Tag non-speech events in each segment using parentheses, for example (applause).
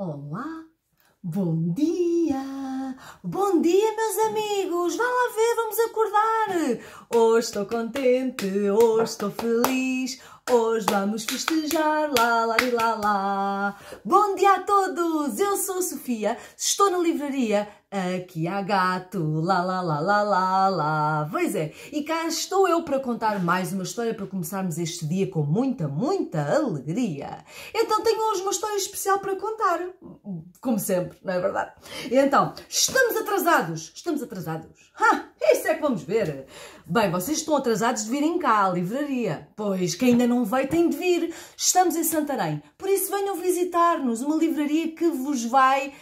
Olá, bom dia! Bom dia, meus amigos! Vá lá ver, vamos acordar! Hoje estou contente, hoje estou feliz, Hoje vamos festejar, lá, lá, lá, lá. Bom dia a todos, eu sou Sofia, estou na livraria Aqui há gato, lá lá lá lá lá lá. Pois é, e cá estou eu para contar mais uma história para começarmos este dia com muita, muita alegria. Então tenho hoje uma história especial para contar, como sempre, não é verdade? Então, estamos atrasados, estamos atrasados. Ha, isso é que vamos ver. Bem, vocês estão atrasados de virem cá à livraria, pois que ainda não não veio, tem de vir. Estamos em Santarém. Por isso, venham visitar-nos, uma livraria que vos vai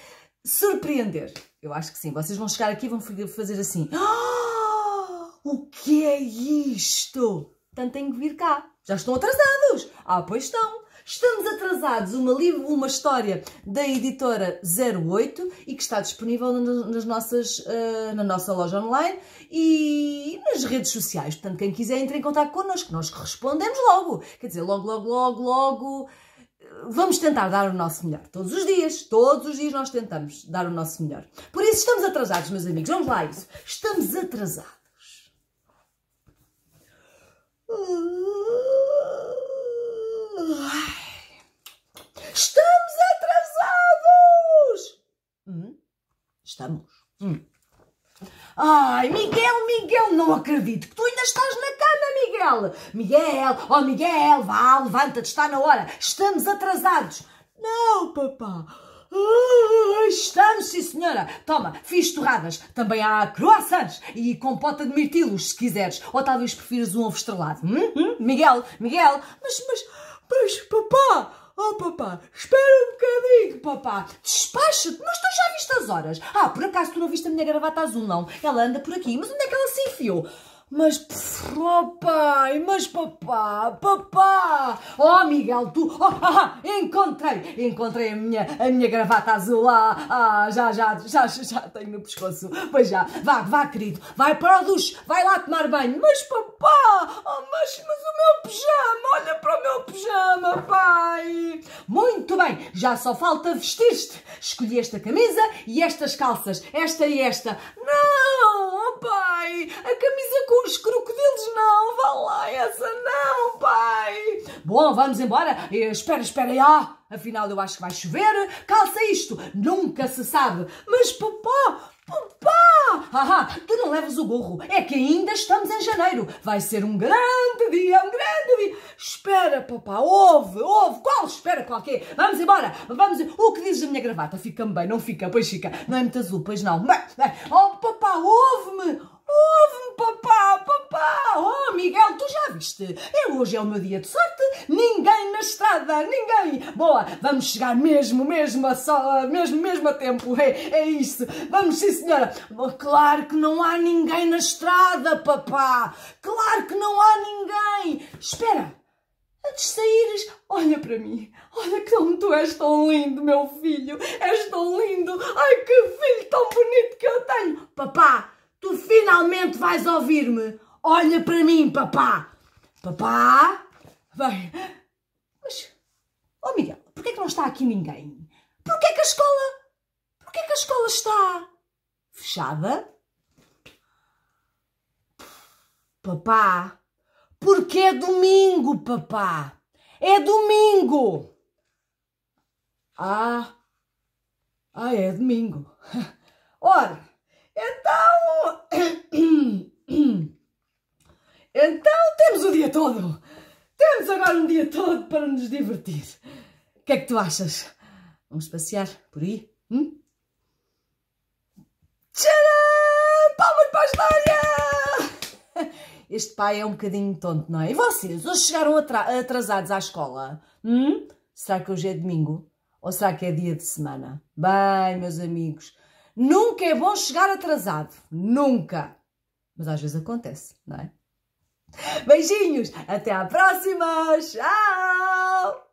surpreender. Eu acho que sim. Vocês vão chegar aqui e vão fazer assim. Ah, o que é isto? Portanto, tenho que vir cá. Já estão atrasados. Ah, pois estão. Estamos atrasados uma, livro, uma história da editora 08 e que está disponível nas nossas, uh, na nossa loja online e nas redes sociais. Portanto, quem quiser entre em contato connosco, nós respondemos logo. Quer dizer, logo, logo, logo, logo eh, vamos tentar dar o nosso melhor. Todos os dias, todos os dias nós tentamos dar o nosso melhor. Por isso estamos atrasados, meus amigos. Vamos lá isso. Estamos atrasados. Uh... Estamos atrasados! Hum, estamos. Hum. Ai, Miguel, Miguel, não acredito que tu ainda estás na cama, Miguel! Miguel, oh Miguel, vá, levanta-te, está na hora, estamos atrasados! Não, papá! estamos, sim senhora! Toma, fiz torradas, também há croissants e compota de mirtilos, se quiseres, ou talvez prefiras um ovo estrelado. Hum? Hum? Miguel, Miguel, mas, mas... Mas, papá! Oh, papá, espera um bocadinho, papá. Despacha-te, mas tu já viste as horas. Ah, por acaso tu não viste a minha gravata azul, não? Ela anda por aqui, mas onde é que ela se enfiou? Mas, pff, oh pai, mas papá, papá! Oh Miguel, tu, (laughs) oh, ah, encontrei, encontrei a minha, a minha gravata azul, ah, ah, já, já, já, já tenho no pescoço, pois já, vá, vá querido, vai para o duche, vai lá tomar banho, mas papá, oh, mas, mas o meu pijama, olha para o meu pijama, pai! Muito bem, já só falta vestir-te, escolhi esta camisa e estas calças, esta e esta, não! pai! A camisa com os crocodilos, não! Vá lá, essa não, pai! Bom, vamos embora. Eh, espera, espera, ah! Afinal, eu acho que vai chover. Calça isto! Nunca se sabe. Mas, papá, papá! haha, tu não levas o gorro. É que ainda estamos em janeiro. Vai ser um grande dia, um grande dia. Espera, papá, ouve, ouve. Qual espera, qual que é? Vamos embora, vamos. O que dizes da minha gravata? Fica-me bem, não fica, pois fica. Não é muito azul, pois não. Bem, bem. Oh, papá, ouve-me. Ouve-me, papá, papá. Oh, Miguel, tu já viste? Eu é, hoje é o meu dia de sorte. Ninguém na estrada, ninguém. Boa, vamos chegar mesmo, mesmo a só, mesmo, mesmo a tempo. É, é isso. Vamos, sim, senhora. Claro que não há ninguém na estrada, papá. Claro que não há ninguém. Espera. Antes de saíres, olha para mim. Olha como tu és tão lindo, meu filho. És tão lindo. Ai, que filho tão bonito que eu tenho. Papá, tu finalmente vais ouvir-me. Olha para mim, papá. Papá? vai. Mas, oh Miguel, porquê é que não está aqui ninguém? Porquê é que a escola. Porquê é que a escola está fechada? Papá, porque é domingo, papá. É domingo. Ah, ah, é domingo. (laughs) Ora, então. (coughs) Então temos o dia todo. Temos agora um dia todo para nos divertir. O que é que tu achas? Vamos passear por aí? Hum? Tcharam! Palmas para a história! (laughs) Este pai é um bocadinho tonto, não é? E vocês? Hoje chegaram atrasados à escola. Hum? Será que hoje é domingo? Ou será que é dia de semana? Bem, meus amigos, nunca é bom chegar atrasado. Nunca. Mas às vezes acontece, não é? Beijinhos, até à próxima! Tchau!